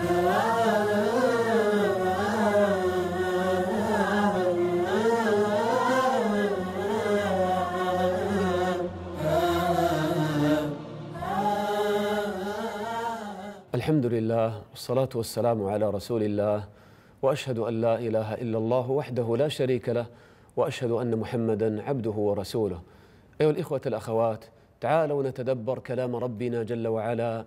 الحمد لله والصلاة والسلام على رسول الله وأشهد أن لا إله إلا الله وحده لا شريك له وأشهد أن محمدا عبده ورسوله أيها الإخوة الأخوات تعالوا نتدبر كلام ربنا جل وعلا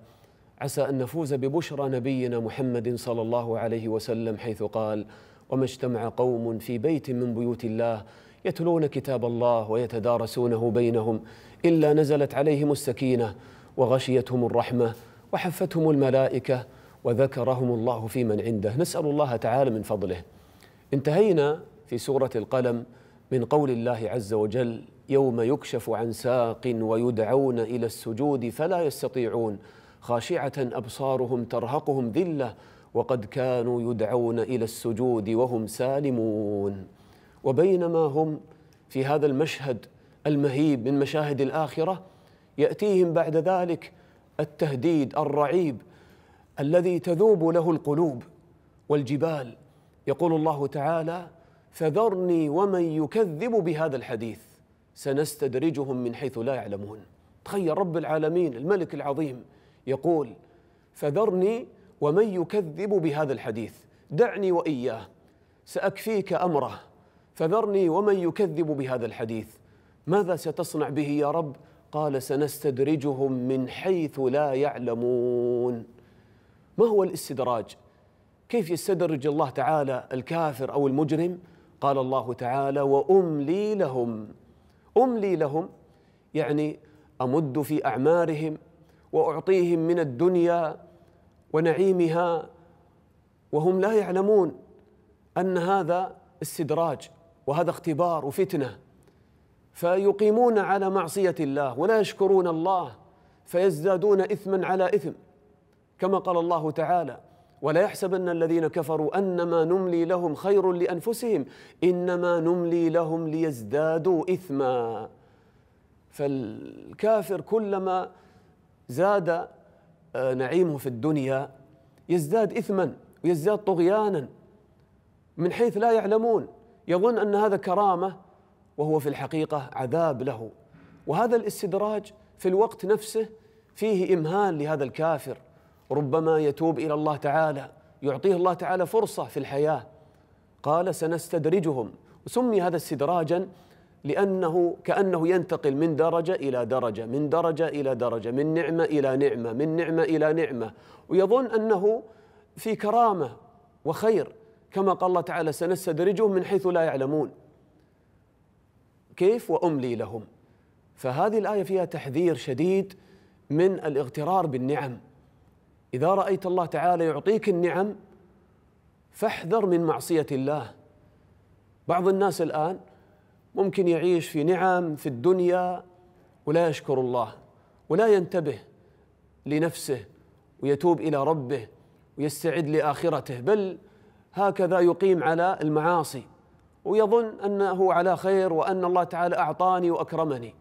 عسى أن نفوز ببشرى نبينا محمد صلى الله عليه وسلم حيث قال وما اجتمع قوم في بيت من بيوت الله يتلون كتاب الله ويتدارسونه بينهم إلا نزلت عليهم السكينة وغشيتهم الرحمة وحفتهم الملائكة وذكرهم الله في من عنده نسأل الله تعالى من فضله انتهينا في سورة القلم من قول الله عز وجل يوم يكشف عن ساق ويدعون إلى السجود فلا يستطيعون خاشعة أبصارهم ترهقهم ذلة وقد كانوا يدعون إلى السجود وهم سالمون وبينما هم في هذا المشهد المهيب من مشاهد الآخرة يأتيهم بعد ذلك التهديد الرعيب الذي تذوب له القلوب والجبال يقول الله تعالى فذرني ومن يكذب بهذا الحديث سنستدرجهم من حيث لا يعلمون تخيل رب العالمين الملك العظيم يقول فذرني ومن يكذب بهذا الحديث دعني واياه ساكفيك امره فذرني ومن يكذب بهذا الحديث ماذا ستصنع به يا رب قال سنستدرجهم من حيث لا يعلمون ما هو الاستدراج كيف يستدرج الله تعالى الكافر او المجرم قال الله تعالى واملي لهم املي لهم يعني امد في اعمارهم واعطيهم من الدنيا ونعيمها وهم لا يعلمون ان هذا استدراج وهذا اختبار وفتنه فيقيمون على معصيه الله ولا يشكرون الله فيزدادون اثما على اثم كما قال الله تعالى ولا يحسبن الذين كفروا انما نملي لهم خير لانفسهم انما نملي لهم ليزدادوا اثما فالكافر كلما زاد آه، نعيمه في الدنيا يزداد إثما ويزداد طغيانا من حيث لا يعلمون يظن أن هذا كرامة وهو في الحقيقة عذاب له وهذا الاستدراج في الوقت نفسه فيه إمهال لهذا الكافر ربما يتوب إلى الله تعالى يعطيه الله تعالى فرصة في الحياة قال سنستدرجهم وسمي هذا استدراجا لأنه كأنه ينتقل من درجة إلى درجة من درجة إلى درجة من نعمة إلى نعمة من نعمة إلى نعمة ويظن أنه في كرامة وخير كما قال الله تعالى سنستدرجهم من حيث لا يعلمون كيف وأملي لهم فهذه الآية فيها تحذير شديد من الاغترار بالنعم إذا رأيت الله تعالى يعطيك النعم فاحذر من معصية الله بعض الناس الآن ممكن يعيش في نعم في الدنيا ولا يشكر الله ولا ينتبه لنفسه ويتوب الى ربه ويستعد لاخرته بل هكذا يقيم على المعاصي ويظن انه على خير وان الله تعالى اعطاني واكرمني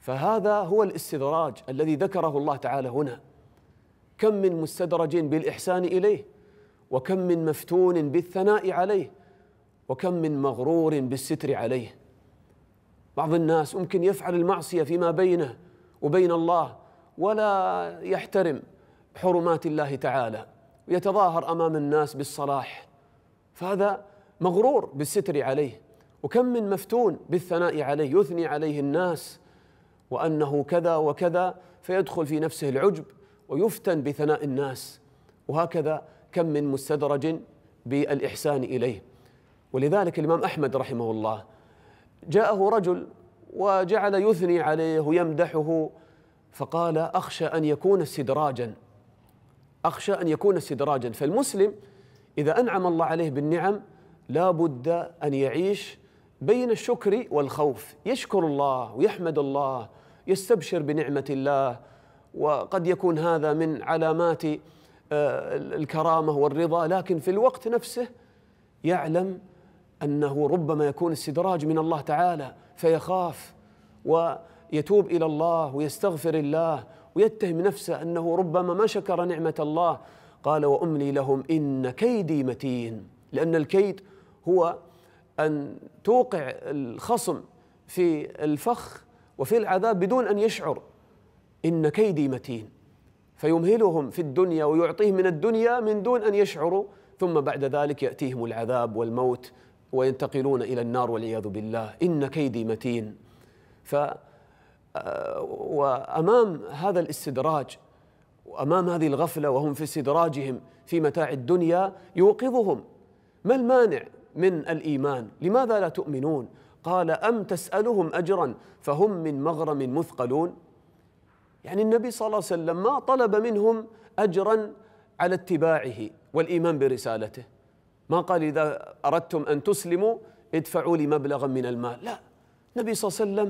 فهذا هو الاستدراج الذي ذكره الله تعالى هنا كم من مستدرج بالاحسان اليه وكم من مفتون بالثناء عليه وكم من مغرور بالستر عليه بعض الناس ممكن يفعل المعصية فيما بينه وبين الله ولا يحترم حرمات الله تعالى ويتظاهر أمام الناس بالصلاح فهذا مغرور بالستر عليه وكم من مفتون بالثناء عليه يثني عليه الناس وأنه كذا وكذا فيدخل في نفسه العجب ويفتن بثناء الناس وهكذا كم من مستدرج بالإحسان إليه ولذلك الإمام أحمد رحمه الله جاءه رجل وجعل يثني عليه ويمدحه فقال أخشى أن يكون استدراجا أخشى أن يكون استدراجا فالمسلم إذا أنعم الله عليه بالنعم لا بد أن يعيش بين الشكر والخوف يشكر الله ويحمد الله يستبشر بنعمة الله وقد يكون هذا من علامات آه، الكرامة والرضا لكن في الوقت نفسه يعلم أنه ربما يكون استدراج من الله تعالى فيخاف ويتوب إلى الله ويستغفر الله ويتهم نفسه أنه ربما ما شكر نعمة الله قال وأملي لهم إن كيدي متين لأن الكيد هو أن توقع الخصم في الفخ وفي العذاب بدون أن يشعر إن كيدي متين فيمهلهم في الدنيا ويعطيهم من الدنيا من دون أن يشعروا ثم بعد ذلك يأتيهم العذاب والموت وينتقلون إلى النار والعياذ بالله إن كيدي متين ف آه، وأمام هذا الاستدراج وأمام هذه الغفلة وهم في استدراجهم في متاع الدنيا يوقظهم ما المانع من الإيمان لماذا لا تؤمنون قال أم تسألهم أجرا فهم من مغرم مثقلون يعني النبي صلى الله عليه وسلم ما طلب منهم أجرا على اتباعه والإيمان برسالته ما قال إذا أردتم أن تسلموا ادفعوا لي مبلغا من المال لا النبي صلى الله عليه وسلم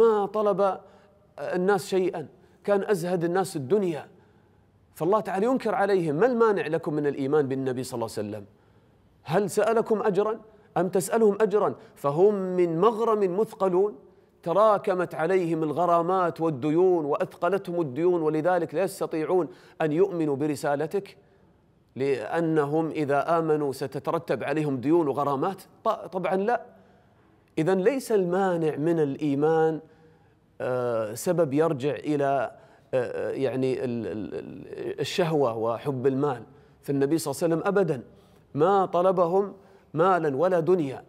ما طلب الناس شيئا كان أزهد الناس الدنيا فالله تعالى ينكر عليهم ما المانع لكم من الإيمان بالنبي صلى الله عليه وسلم هل سألكم أجرا أم تسألهم أجرا فهم من مغرم مثقلون تراكمت عليهم الغرامات والديون وأثقلتهم الديون ولذلك لا يستطيعون أن يؤمنوا برسالتك لأنهم إذا آمنوا ستترتب عليهم ديون وغرامات طبعا لا إذا ليس المانع من الإيمان آه، سبب يرجع إلى آه، آه، يعني الشهوة وحب المال فالنبي صلى الله عليه وسلم أبدا ما طلبهم مالا ولا دنيا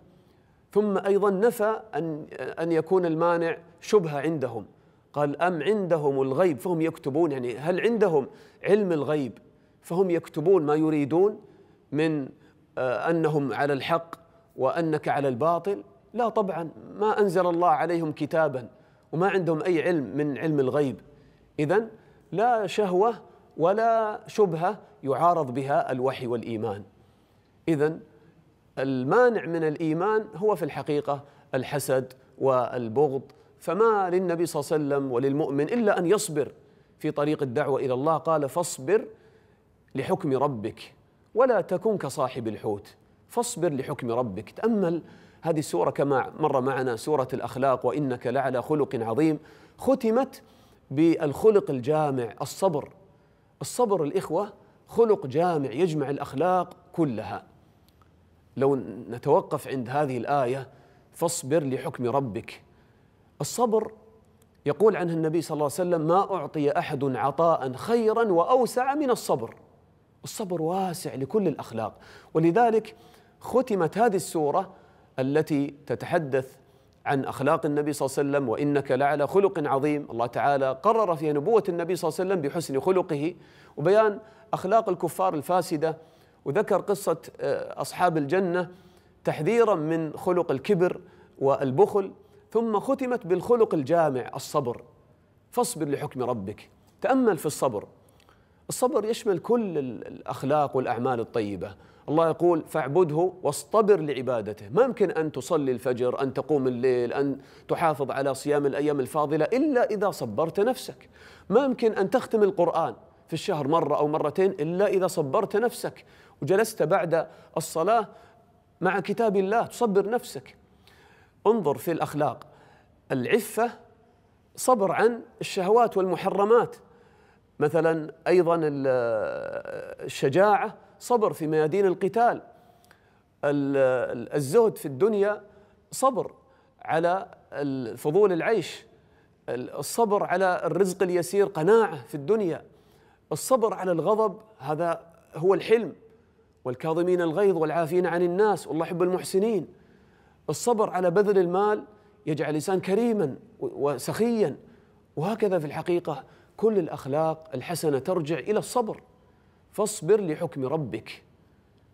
ثم أيضا نفى أن أن يكون المانع شبهة عندهم قال أم عندهم الغيب فهم يكتبون يعني هل عندهم علم الغيب فهم يكتبون ما يريدون من آه، انهم على الحق وانك على الباطل لا طبعا ما انزل الله عليهم كتابا وما عندهم اي علم من علم الغيب اذا لا شهوه ولا شبهه يعارض بها الوحي والايمان اذا المانع من الايمان هو في الحقيقه الحسد والبغض فما للنبي صلى الله عليه وسلم وللمؤمن الا ان يصبر في طريق الدعوه الى الله قال فاصبر لحكم ربك ولا تكن كصاحب الحوت فاصبر لحكم ربك تأمل هذه السورة كما مر معنا سورة الأخلاق وإنك لعلى خلق عظيم ختمت بالخلق الجامع الصبر الصبر الإخوة خلق جامع يجمع الأخلاق كلها لو نتوقف عند هذه الآية فاصبر لحكم ربك الصبر يقول عنه النبي صلى الله عليه وسلم ما أعطي أحد عطاء خيرا وأوسع من الصبر الصبر واسع لكل الاخلاق ولذلك ختمت هذه السوره التي تتحدث عن اخلاق النبي صلى الله عليه وسلم وانك لعلى خلق عظيم الله تعالى قرر فيها نبوه النبي صلى الله عليه وسلم بحسن خلقه وبيان اخلاق الكفار الفاسده وذكر قصه آه، اصحاب الجنه تحذيرا من خلق الكبر والبخل ثم ختمت بالخلق الجامع الصبر فاصبر لحكم ربك تامل في الصبر الصبر يشمل كل الأخلاق والأعمال الطيبة الله يقول فاعبده واصطبر لعبادته ما يمكن أن تصلي الفجر أن تقوم الليل أن تحافظ على صيام الأيام الفاضلة إلا إذا صبرت نفسك ما يمكن أن تختم القرآن في الشهر مرة أو مرتين إلا إذا صبرت نفسك وجلست بعد الصلاة مع كتاب الله تصبر نفسك انظر في الأخلاق العفة صبر عن الشهوات والمحرمات مثلا ايضا الشجاعه صبر في ميادين القتال الزهد في الدنيا صبر على فضول العيش الصبر على الرزق اليسير قناعه في الدنيا الصبر على الغضب هذا هو الحلم والكاظمين الغيظ والعافين عن الناس والله يحب المحسنين الصبر على بذل المال يجعل الانسان كريما وسخيا وهكذا في الحقيقه كل الأخلاق الحسنة ترجع إلى الصبر فاصبر لحكم ربك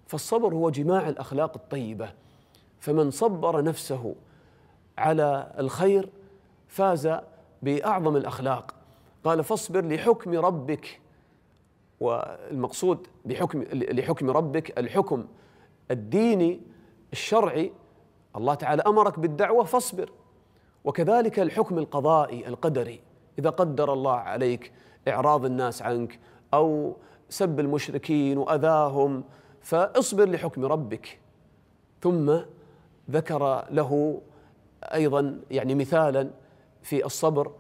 فالصبر هو جماع الأخلاق الطيبة فمن صبر نفسه على الخير فاز بأعظم الأخلاق قال فاصبر لحكم ربك والمقصود بحكم لحكم ربك الحكم الديني الشرعي الله تعالى امرك بالدعوه فاصبر وكذلك الحكم القضائي القدري إذا قدر الله عليك إعراض الناس عنك أو سب المشركين وأذاهم فاصبر لحكم ربك ثم ذكر له أيضا يعني مثالا في الصبر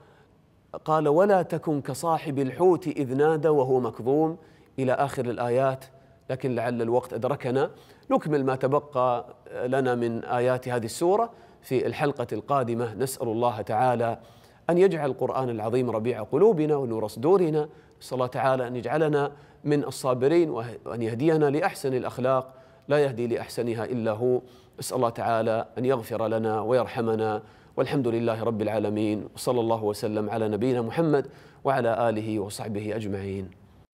قال ولا تكن كصاحب الحوت إذ نادى وهو مكظوم إلى آخر الآيات لكن لعل الوقت أدركنا نكمل ما تبقى لنا من آيات هذه السورة في الحلقة القادمة نسأل الله تعالى أن يجعل القرآن العظيم ربيع قلوبنا ونور صدورنا صلى الله تعالى أن يجعلنا من الصابرين وأن يهدينا لأحسن الأخلاق لا يهدي لأحسنها إلا هو أسأل الله تعالى أن يغفر لنا ويرحمنا والحمد لله رب العالمين وصلى الله وسلم على نبينا محمد وعلى آله وصحبه أجمعين